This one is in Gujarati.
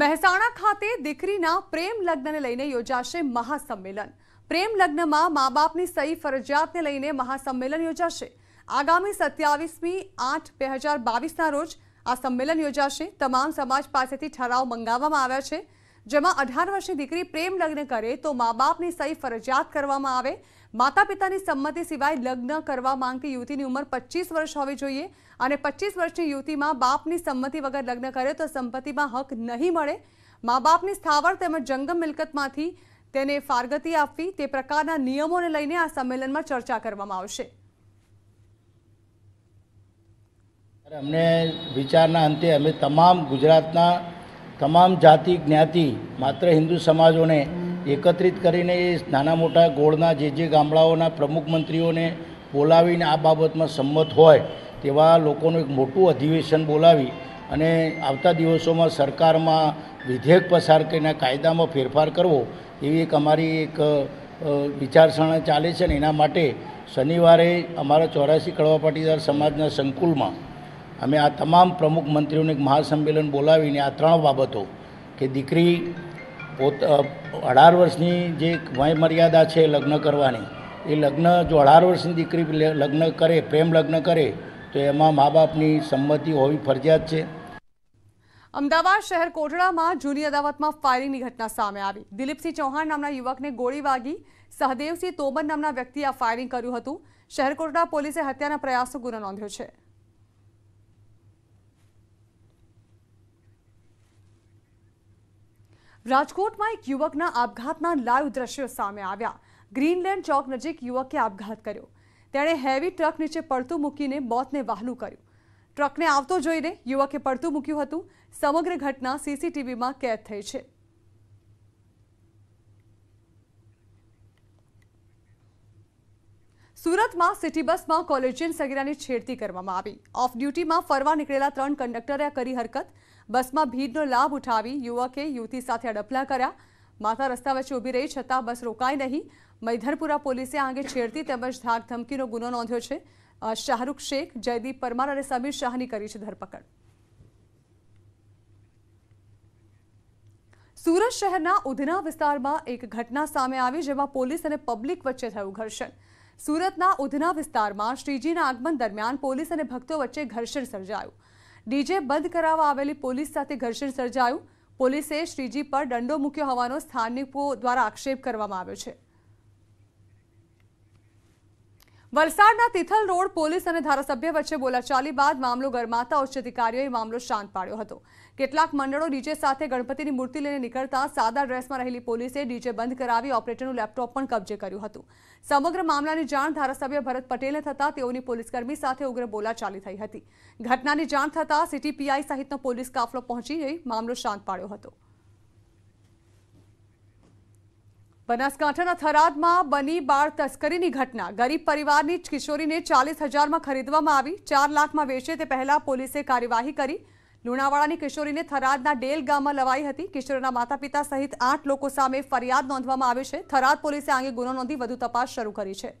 મહેસાણા ખાતે દીકરીના પ્રેમ લગ્નને લઈને યોજાશે મહાસંમેલન પ્રેમ લગ્નમાં મા બાપની સહી ફરજિયાતને લઈને મહાસંમેલન યોજાશે આગામી સત્યાવીસમી આઠ બે હજાર બાવીસના રોજ આ સંમેલન યોજાશે તમામ સમાજ પાસેથી ઠરાવ મંગાવવામાં આવ્યા છે જેમાં અઢાર વર્ષની દીકરી પ્રેમ લગ્ન કરે તો મા બાપની સહી ફરજિયાત કરવામાં આવે માતા પિતાની સંમતિ સિવાય લગ્ન કરવા માંગતી યુવતીની ઉંમર પચીસ વર્ષ હોવી જોઈએ અને પચીસ વર્ષની યુવતીમાં બાપની સંમતિ વગર લગ્ન કરે તો સંપત્તિમાં હક નહીં મળે મા બાપની સ્થાવર તેમજ જંગમ મિલકતમાંથી તેને ફારગતિ આપવી તે પ્રકારના નિયમોને લઈને આ સંમેલનમાં ચર્ચા કરવામાં આવશે અમને વિચારના અંતે અમે તમામ ગુજરાતના તમામ જાતિ જ્ઞાતિ માત્ર હિન્દુ સમાજોને એકત્રિત કરીને એ નાના મોટા ગોળના જે જે ગામડાઓના પ્રમુખ મંત્રીઓને બોલાવીને આ બાબતમાં સંમત હોય તેવા લોકોનું એક મોટું અધિવેશન બોલાવી અને આવતા દિવસોમાં સરકારમાં વિધેયક પસાર કરીને કાયદામાં ફેરફાર કરવો એવી એક અમારી એક વિચારસરણા ચાલે છે ને એના માટે શનિવારે અમારા ચોરાસી કડવા પાટીદાર સમાજના સંકુલમાં અમે આ તમામ પ્રમુખ મંત્રીઓને એક મહાસંમેલન બોલાવીને આ ત્રણ બાબતો કે દીકરી પોત અઢાર વર્ષની જે વયમર્યાદા છે લગ્ન કરવાની એ લગ્ન જો અઢાર વર્ષની દીકરી લગ્ન કરે પ્રેમ લગ્ન કરે તો એમાં મા બાપની સંમતિ હોવી ફરજિયાત છે અમદાવાદ શહેર કોટડામાં જૂની અદાવતમાં ફાયરિંગની ઘટના સામે આવી દિલીપસિંહ ચૌહાણ નામના યુવકને ગોળી વાગી સહદેવસિંહ તોબર નામના વ્યક્તિએ આ ફાયરિંગ કર્યું હતું શહેર કોટડા પોલીસે હત્યાના પ્રયાસનો ગુનો નોંધ્યો છે રાજકોટમાં એક યુવકના આપઘાતના લાઈવ દ્રશ્યો સામે આવ્યા ગ્રીનલેન્ડ ચોક નજીક યુવકે આપઘાત કર્યો તેણે હેવી ટ્રક નીચે પડતું મૂકીને મોતને વહાલું કર્યું ટ્રકને આવતો જોઈને યુવકે પડતું મૂક્યું હતું સમગ્ર ઘટના સીસીટીવીમાં કેદ થઈ છે સુરતમાં સિટી બસમાં કોલેજિયન સગીરાની છેડતી કરવામાં આવી ઓફ ડ્યુટીમાં ફરવા નીકળેલા ત્રણ કંડક્ટરે કરી હરકત બસમાં ભીડનો લાભ ઉઠાવી યુવકે યુવતી સાથે અડપલા કર્યા માથા રસ્તા વચ્ચે ઊભી રહી છતાં બસ રોકાય નહીં મૈધરપુરા પોલીસે આ અંગે છેડતી તેમજ ધાક ધમકીનો ગુનો નોંધ્યો છે શાહરૂખ શેખ જયદીપ પરમાર અને સમીર શાહની કરી છે ધરપકડ સુરત શહેરના ઉધના વિસ્તારમાં એક ઘટના સામે આવી જેમાં પોલીસ અને પબ્લિક વચ્ચે થયું ઘર્ષણ સુરતના ઉધના વિસ્તારમાં શ્રીજીના આગમન દરમિયાન પોલીસ અને ભક્તો વચ્ચે ઘર્ષણ સર્જાયું ડીજે બંધ કરાવવા આવેલી પોલીસ સાથે ઘર્ષણ સર્જાયું પોલીસે શ્રીજી પર દંડો મૂક્યો હોવાનો સ્થાનિકો દ્વારા આક્ષેપ કરવામાં આવ્યો છે વલસાડના તિથલ રોડ પોલીસ અને ધારાસભ્ય વચ્ચે બોલાચાલી બાદ મામલો ગરમાતા ઔષધિકારીઓય મામલો શાંત પાડ્યો હતો કેટલાક મંડળો ડીજે સાથે ગણપતિની મૂર્તિ લઈને નીકળતા સાદા ડ્રેસમાં રહેલી પોલીસે ડીજે બંધ કરાવી ઓપરેટરનો લેપટોપ પણ કબજે કર્યો હતો સમગ્ર મામલાની જાણ ધારાસભ્ય ભરત પટેલને થતા તેઓની પોલીસકર્મી સાથે ઉગ્ર બોલાચાલી થઈ હતી ઘટનાની જાણ થતા સીટીપીઆઈ સહિતનો પોલીસ કાફલો પહોંચી જઈ મામલો શાંત પાડ્યો હતો બનાસકાંઠાના થરાદમાં બની બાળ તસ્કરીની ઘટના ગરીબ પરિવારની કિશોરીને ચાલીસ હજારમાં ખરીદવામાં આવી ચાર લાખમાં વેચે તે પહેલા પોલીસે કાર્યવાહી કરી લુણાવાડાની કિશોરીને થરાદના ડેલ ગામમાં લવાઈ હતી કિશોરીના માતા પિતા સહિત આઠ લોકો સામે ફરિયાદ નોંધવામાં આવી છે થરાદ પોલીસે આ અંગે ગુનો નોંધી વધુ તપાસ શરૂ કરી છે